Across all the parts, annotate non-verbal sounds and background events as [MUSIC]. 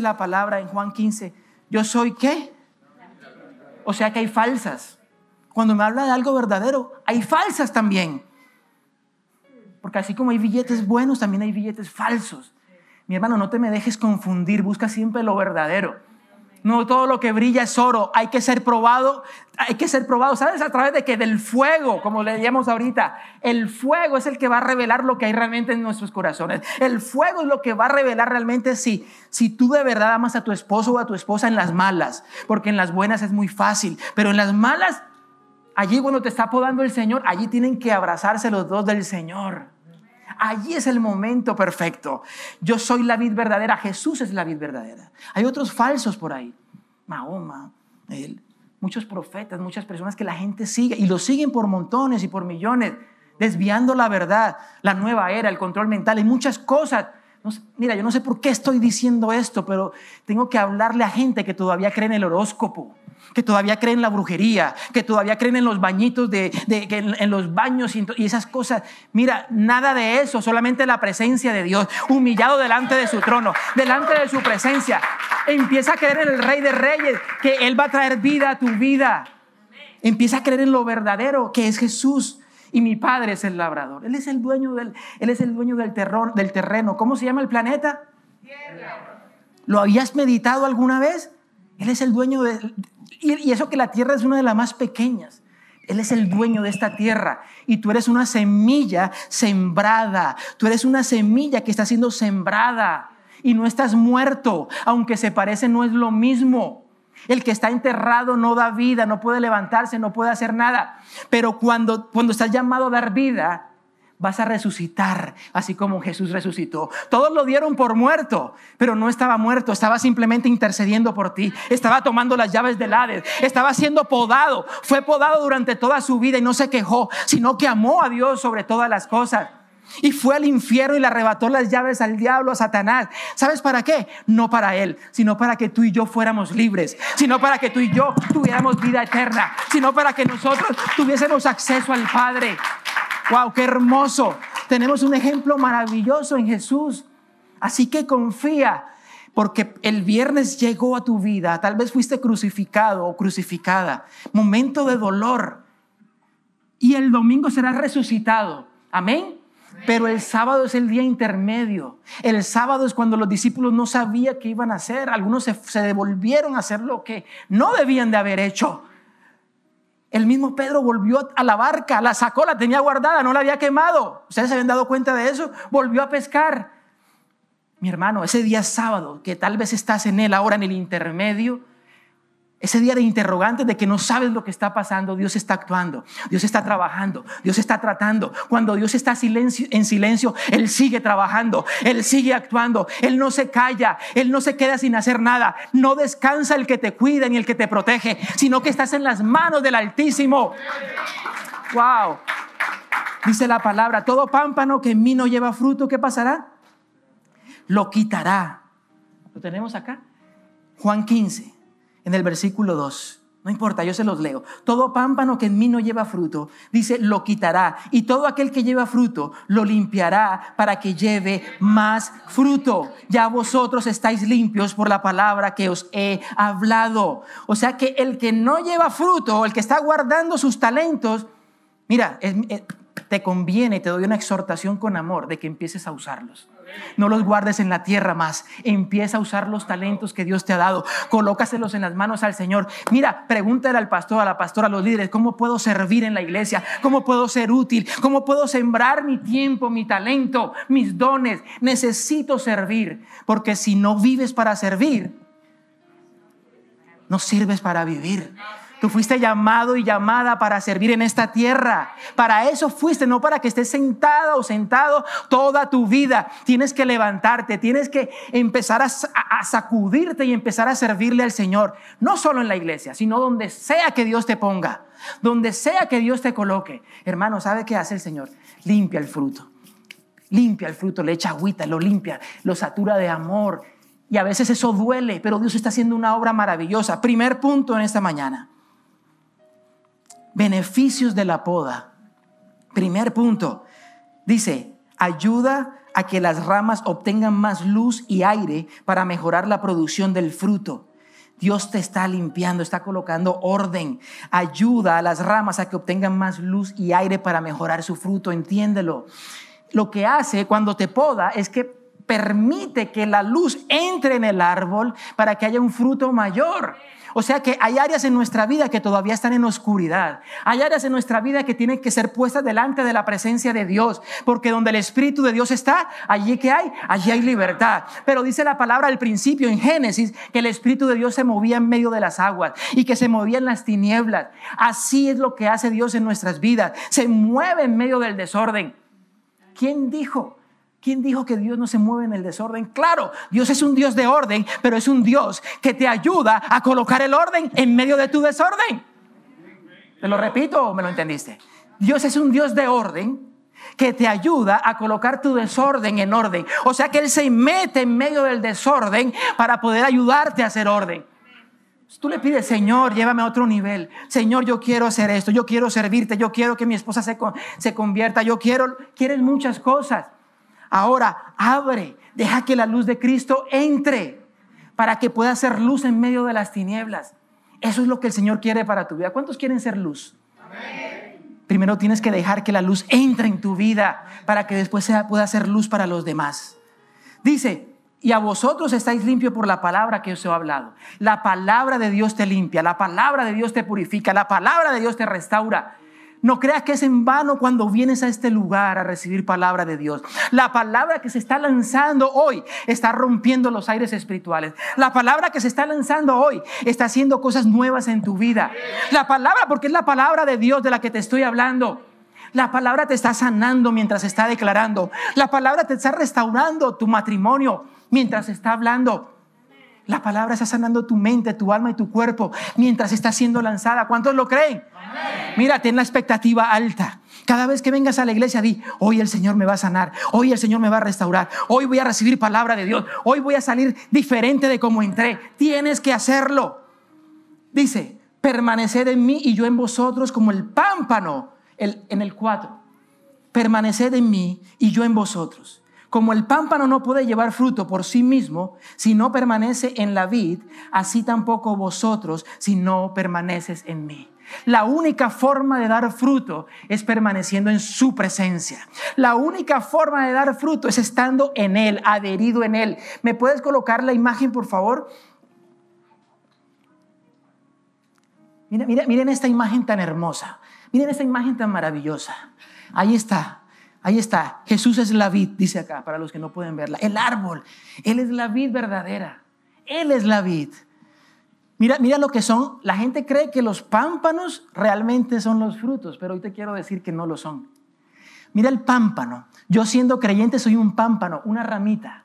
la palabra en Juan 15, yo soy qué? O sea que hay falsas. Cuando me habla de algo verdadero, hay falsas también. Porque así como hay billetes buenos, también hay billetes falsos. Mi hermano, no te me dejes confundir, busca siempre lo verdadero. No todo lo que brilla es oro. Hay que ser probado. Hay que ser probado. ¿Sabes? A través de que del fuego, como le decíamos ahorita. El fuego es el que va a revelar lo que hay realmente en nuestros corazones. El fuego es lo que va a revelar realmente si, si tú de verdad amas a tu esposo o a tu esposa en las malas. Porque en las buenas es muy fácil. Pero en las malas, allí cuando te está podando el Señor, allí tienen que abrazarse los dos del Señor. Allí es el momento perfecto. Yo soy la vid verdadera, Jesús es la vid verdadera. Hay otros falsos por ahí. Mahoma, él, muchos profetas, muchas personas que la gente sigue y lo siguen por montones y por millones, desviando la verdad, la nueva era, el control mental y muchas cosas mira, yo no sé por qué estoy diciendo esto, pero tengo que hablarle a gente que todavía cree en el horóscopo que todavía cree en la brujería, que todavía cree en los bañitos, de, en, los baños y, esas cosas. Mira, nada de eso, solamente la presencia de Dios, humillado delante de su trono, delante de su presencia. Empieza a creer en el Rey de Reyes, que Él va a traer vida a tu vida. Empieza a creer en lo verdadero, que es Jesús y mi padre es el labrador. Él es el dueño del, él es el dueño del, terror, del terreno. ¿Cómo se llama el planeta? Tierra. ¿Lo habías meditado alguna vez? Él es el dueño de... y eso que la tierra es una de las más pequeñas. Él es el dueño de esta tierra y tú eres una semilla sembrada. Tú eres una semilla que está siendo sembrada y no estás muerto. Aunque se parece, no es lo mismo. El que está enterrado no da vida, no puede levantarse, no puede hacer nada. Pero cuando, cuando estás llamado a dar vida, vas a resucitar, así como Jesús resucitó. Todos lo dieron por muerto, pero no estaba muerto, estaba simplemente intercediendo por ti, estaba tomando las llaves del Hades, estaba siendo podado, fue podado durante toda su vida y no se quejó, sino que amó a Dios sobre todas las cosas y fue al infierno y le arrebató las llaves al diablo, a Satanás. ¿Sabes para qué? No para él, sino para que tú y yo fuéramos libres, sino para que tú y yo tuviéramos vida eterna, sino para que nosotros tuviésemos acceso al Padre. ¡Wow! ¡Qué hermoso! Tenemos un ejemplo maravilloso en Jesús. Así que confía, porque el viernes llegó a tu vida. Tal vez fuiste crucificado o crucificada. Momento de dolor. Y el domingo serás resucitado. Amén. Pero el sábado es el día intermedio. El sábado es cuando los discípulos no sabían qué iban a hacer. Algunos se, devolvieron a hacer lo que no debían de haber hecho. El mismo Pedro volvió a la barca, la sacó, la tenía guardada, no la había quemado. ¿Ustedes se habían dado cuenta de eso? Volvió a pescar. Mi hermano, ese día sábado, que tal vez estás en él ahora en el intermedio, ese día de interrogantes de que no sabes lo que está pasando, Dios está actuando, Dios está trabajando, Dios está tratando. Cuando Dios está en silencio, Él sigue trabajando, Él sigue actuando, Él no se calla, Él no se queda sin hacer nada. No descansa el que te cuida ni el que te protege, sino que estás en las manos del Altísimo. ¡Wow! Dice la palabra, todo pámpano que en mí no lleva fruto, ¿qué pasará? Lo quitará. ¿Lo tenemos acá? Juan 15 en el versículo 2. No importa, yo se los leo. Todo pámpano que en mí no lleva fruto, dice, lo quitará. Y todo aquel que lleva fruto, lo limpiará para que lleve más fruto. Ya vosotros estáis limpios por la palabra que os he hablado. O sea que el que no lleva fruto, el que está guardando sus talentos, mira, eh, te conviene, te doy una exhortación con amor de que empieces a usarlos. No los guardes en la tierra más. Empieza a usar los talentos que Dios te ha dado. Colócaselos en las manos al Señor. Mira, pregúntale al pastor, a la pastora, a los líderes, ¿cómo puedo servir en la iglesia? ¿Cómo puedo ser útil? ¿Cómo puedo sembrar mi tiempo, mi talento, mis dones? Necesito servir, porque si no vives para servir, no sirves para vivir. Tú fuiste llamado y llamada para servir en esta tierra. Para eso fuiste, no para que estés sentada o sentado toda tu vida. Tienes que levantarte, tienes que empezar a, sacudirte y empezar a servirle al Señor. No solo en la iglesia, sino donde sea que Dios te ponga, donde sea que Dios te coloque. Hermano, ¿sabe qué hace el Señor? Limpia el fruto. Limpia el fruto, le echa agüita, lo limpia, lo satura de amor. Y a veces eso duele, pero Dios está haciendo una obra maravillosa. Primer punto en esta mañana. Beneficios de la poda. Primer punto. Dice, ayuda a que las ramas obtengan más luz y aire para mejorar la producción del fruto. Dios te está limpiando, está colocando orden. Ayuda a las ramas a que obtengan más luz y aire para mejorar su fruto, entiéndelo. Lo que hace cuando te poda es que permite que la luz entre en el árbol para que haya un fruto mayor. O sea que hay áreas en nuestra vida que todavía están en oscuridad. Hay áreas en nuestra vida que tienen que ser puestas delante de la presencia de Dios. Porque donde el Espíritu de Dios está, allí que hay, allí hay libertad. Pero dice la palabra al principio en Génesis que el Espíritu de Dios se movía en medio de las aguas y que se movía en las tinieblas. Así es lo que hace Dios en nuestras vidas. Se mueve en medio del desorden. ¿Quién dijo ¿Quién dijo que Dios no se mueve en el desorden? Claro, Dios es un Dios de orden, pero es un Dios que te ayuda a colocar el orden en medio de tu desorden. ¿Te lo repito o me lo entendiste? Dios es un Dios de orden que te ayuda a colocar tu desorden en orden. O sea que Él se mete en medio del desorden para poder ayudarte a hacer orden. Tú le pides, Señor, llévame a otro nivel. Señor, yo quiero hacer esto, yo quiero servirte, yo quiero que mi esposa se, se convierta, yo quiero, quieres muchas cosas. Ahora abre, deja que la luz de Cristo entre para que pueda ser luz en medio de las tinieblas. Eso es lo que el Señor quiere para tu vida. ¿Cuántos quieren ser luz? Primero tienes que dejar que la luz entre en tu vida para que después pueda ser luz para los demás. Dice, y a vosotros estáis limpio por la palabra que os he hablado. La palabra de Dios te limpia, la palabra de Dios te purifica, la palabra de Dios te restaura. No creas que es en vano cuando vienes a este lugar a recibir palabra de Dios. La palabra que se está lanzando hoy está rompiendo los aires espirituales. La palabra que se está lanzando hoy está haciendo cosas nuevas en tu vida. La palabra, porque es la palabra de Dios de la que te estoy hablando. La palabra te está sanando mientras está declarando. La palabra te está restaurando tu matrimonio mientras está hablando. La palabra está sanando tu mente, tu alma y tu cuerpo mientras está siendo lanzada. ¿Cuántos lo creen? Mira, ten la expectativa alta. Cada vez que vengas a la iglesia, di, hoy el Señor me va a sanar, hoy el Señor me va a restaurar, hoy voy a recibir palabra de Dios, hoy voy a salir diferente de como entré. Tienes que hacerlo. Dice, permaneced en mí y yo en vosotros como el pámpano en el 4. Permaneced en mí y yo en vosotros. Como el pámpano no puede llevar fruto por sí mismo si no permanece en la vid, así tampoco vosotros si no permaneces en mí. La única forma de dar fruto es permaneciendo en su presencia. La única forma de dar fruto es estando en Él, adherido en Él. ¿Me puedes colocar la imagen, por favor? Mira, miren esta imagen tan hermosa. Miren esta imagen tan maravillosa. Ahí está Ahí está. Jesús es la vid, dice acá, para los que no pueden verla. El árbol. Él es la vid verdadera. Él es la vid. Mira, mira lo que son. La gente cree que los pámpanos realmente son los frutos, pero hoy te quiero decir que no lo son. Mira el pámpano. Yo siendo creyente soy un pámpano, una ramita.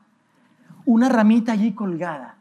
Una ramita allí colgada.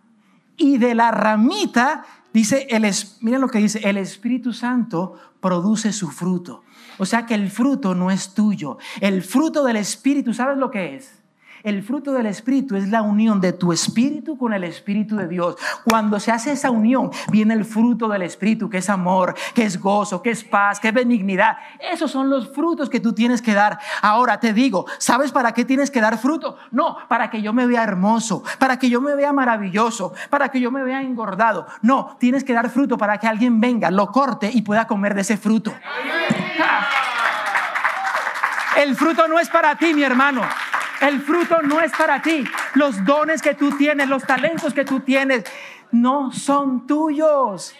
Y de la ramita, dice, el, miren lo que dice, el Espíritu Santo produce su fruto. O sea que el fruto no es tuyo. El fruto del Espíritu, ¿sabes lo que es? El fruto del Espíritu es la unión de tu Espíritu con el Espíritu de Dios. Cuando se hace esa unión, viene el fruto del Espíritu, que es amor, que es gozo, que es paz, que es benignidad. Esos son los frutos que tú tienes que dar. Ahora te digo, ¿sabes para qué tienes que dar fruto? No, para que yo me vea hermoso, para que yo me vea maravilloso, para que yo me vea engordado. No, tienes que dar fruto para que alguien venga, lo corte y pueda comer de ese fruto. El fruto no es para ti, mi hermano. El fruto no es para ti. Los dones que tú tienes, los talentos que tú tienes, no son tuyos.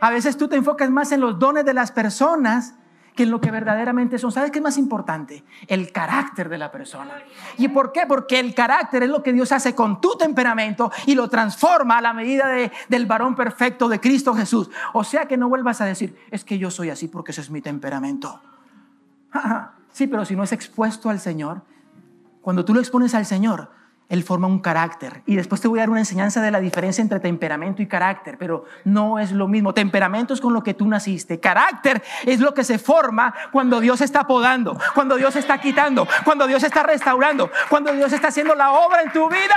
A veces tú te enfocas más en los dones de las personas que en lo que verdaderamente son. ¿Sabes qué es más importante? El carácter de la persona. ¿Y por qué? Porque el carácter es lo que Dios hace con tu temperamento y lo transforma a la medida del varón perfecto de Cristo Jesús. O sea que no vuelvas a decir, es que yo soy así porque ese es mi temperamento. [LAUGHS] sí, pero si no es expuesto al Señor, cuando tú lo expones al Señor, Él forma un carácter. Y después te voy a dar una enseñanza de la diferencia entre temperamento y carácter, pero no es lo mismo. Temperamento es con lo que tú naciste. Carácter es lo que se forma cuando Dios está podando, cuando Dios está quitando, cuando Dios está restaurando, cuando Dios está haciendo la obra en tu vida.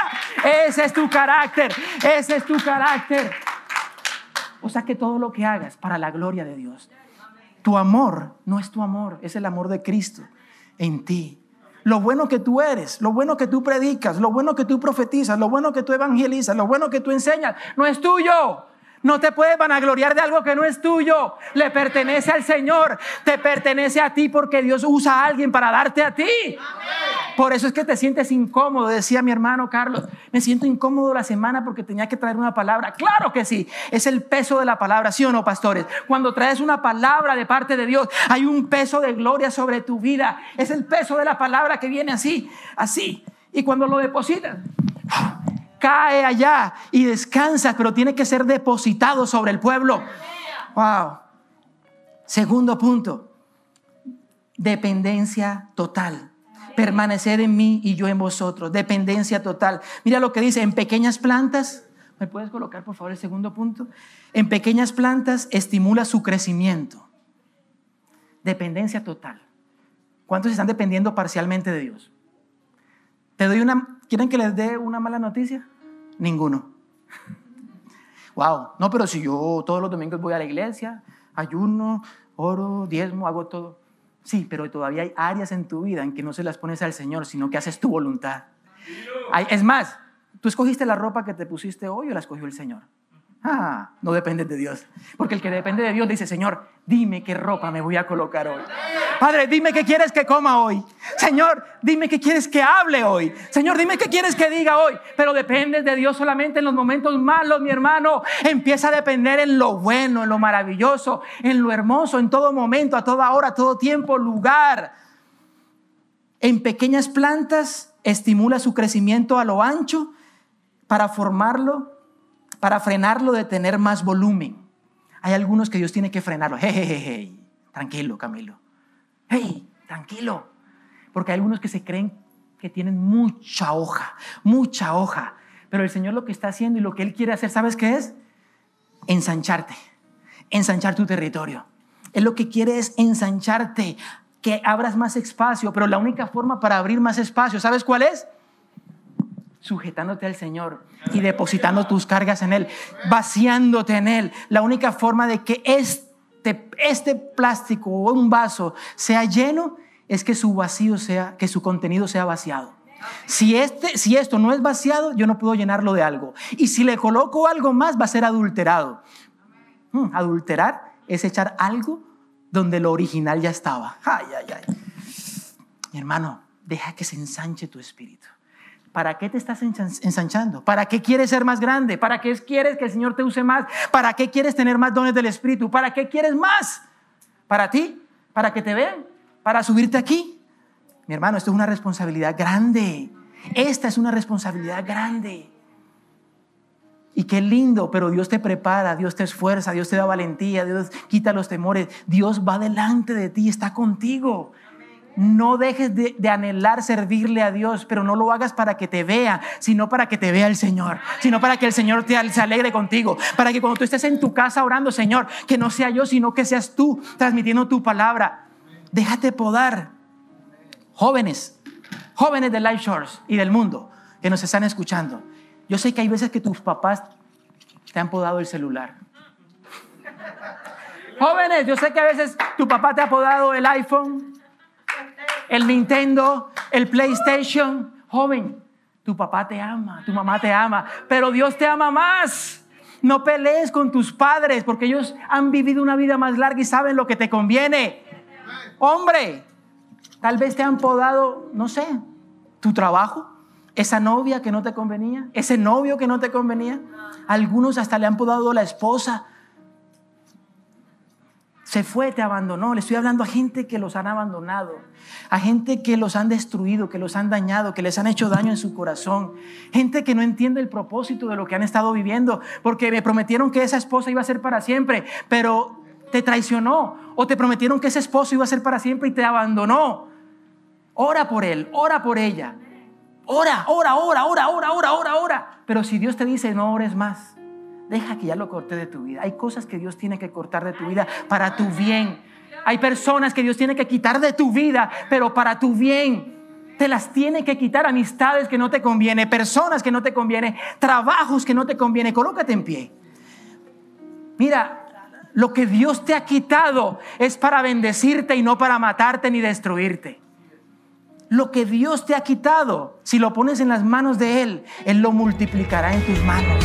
Ese es tu carácter, ese es tu carácter. O sea que todo lo que hagas para la gloria de Dios. Tu amor no es tu amor, es el amor de Cristo en ti lo bueno que tú eres, lo bueno que tú predicas, lo bueno que tú profetizas, lo bueno que tú evangelizas, lo bueno que tú enseñas, no es tuyo. No te puedes vanagloriar de algo que no es tuyo. Le pertenece al Señor. Te pertenece a ti porque Dios usa a alguien para darte a ti. Amén. Por eso es que te sientes incómodo, decía mi hermano Carlos. Me siento incómodo la semana porque tenía que traer una palabra. Claro que sí, es el peso de la palabra, ¿sí o no, pastores? Cuando traes una palabra de parte de Dios, hay un peso de gloria sobre tu vida. Es el peso de la palabra que viene así, así. Y cuando lo depositas, cae allá y descansa, pero tiene que ser depositado sobre el pueblo. Wow. Segundo punto, dependencia total permanecer en mí y yo en vosotros. Dependencia total. Mira lo que dice, en pequeñas plantas, ¿me puedes colocar por favor el segundo punto? En pequeñas plantas estimula su crecimiento. Dependencia total. ¿Cuántos están dependiendo parcialmente de Dios? ¿Te doy una, ¿Quieren que les dé una mala noticia? Ninguno. Wow, [LAUGHS] no, pero si yo todos los domingos voy a la iglesia, ayuno, oro, diezmo, hago todo. Sí, pero todavía hay áreas en tu vida en que no se las pones al Señor, sino que haces tu voluntad. Es más, tú escogiste la ropa que te pusiste hoy o la escogió el Señor. Ah, no dependes de Dios. Porque el que depende de Dios dice, Señor, dime qué ropa me voy a colocar hoy. Padre, dime qué quieres que coma hoy. Señor, dime qué quieres que hable hoy. Señor, dime qué quieres que diga hoy. Pero dependes de Dios solamente en los momentos malos, mi hermano. Empieza a depender en lo bueno, en lo maravilloso, en lo hermoso, en todo momento, a toda hora, a todo tiempo, lugar. En pequeñas plantas estimula su crecimiento a lo ancho para formarlo para frenarlo de tener más volumen. Hay algunos que Dios tiene que frenarlo. Hey, hey, hey, tranquilo, Camilo. Hey, tranquilo. Porque hay algunos que se creen que tienen mucha hoja, mucha hoja. Pero el Señor lo que está haciendo y lo que Él quiere hacer, ¿sabes qué es? Ensancharte, ensanchar tu territorio. Él lo que quiere es ensancharte, que abras más espacio, pero la única forma para abrir más espacio, ¿sabes cuál es? sujetándote al Señor y depositando tus cargas en Él, vaciándote en Él. La única forma de que este, este, plástico o un vaso sea lleno es que su vacío sea, que su contenido sea vaciado. Si, este, si esto no es vaciado, yo no puedo llenarlo de algo. Y si le coloco algo más, va a ser adulterado. Hmm, adulterar es echar algo donde lo original ya estaba. Ay, ay, ay. Mi hermano, deja que se ensanche tu espíritu. ¿Para qué te estás ensanchando? ¿Para qué quieres ser más grande? ¿Para qué quieres que el Señor te use más? ¿Para qué quieres tener más dones del Espíritu? ¿Para qué quieres más? ¿Para ti? ¿Para que te vean? ¿Para subirte aquí? Mi hermano, esto es una responsabilidad grande. Esta es una responsabilidad grande. Y qué lindo, pero Dios te prepara, Dios te esfuerza, Dios te da valentía, Dios quita los temores, Dios va delante de ti, está contigo. No dejes de, anhelar servirle a Dios, pero no lo hagas para que te vea, sino para que te vea el Señor, sino para que el Señor te, se alegre contigo, para que cuando tú estés en tu casa orando, Señor, que no sea yo, sino que seas tú transmitiendo tu palabra. Déjate podar. Jóvenes, jóvenes de Life Shores y del mundo que nos están escuchando, yo sé que hay veces que tus papás te han podado el celular. Jóvenes, yo sé que a veces tu papá te ha podado el iPhone, el Nintendo, el PlayStation. Joven, tu papá te ama, tu mamá te ama, pero Dios te ama más. No pelees con tus padres porque ellos han vivido una vida más larga y saben lo que te conviene. Hombre, tal vez te han podado, no sé, tu trabajo, esa novia que no te convenía, ese novio que no te convenía. Algunos hasta le han podado la esposa se fue, te abandonó. Le estoy hablando a gente que los han abandonado, a gente que los han destruido, que los han dañado, que les han hecho daño en su corazón, gente que no entiende el propósito de lo que han estado viviendo, porque me prometieron que esa esposa iba a ser para siempre, pero te traicionó, o te prometieron que ese esposo iba a ser para siempre y te abandonó. Ora por él, ora por ella. Ora, ora, ora, ora, ora, ora, ora, ora. Pero si Dios te dice no ores más, Deja que ya lo corte de tu vida. Hay cosas que Dios tiene que cortar de tu vida para tu bien. Hay personas que Dios tiene que quitar de tu vida, pero para tu bien. Te las tiene que quitar amistades que no te conviene, personas que no te conviene, trabajos que no te conviene. Colócate en pie. Mira, lo que Dios te ha quitado es para bendecirte y no para matarte ni destruirte. Lo que Dios te ha quitado, si lo pones en las manos de Él, Él lo multiplicará en tus manos.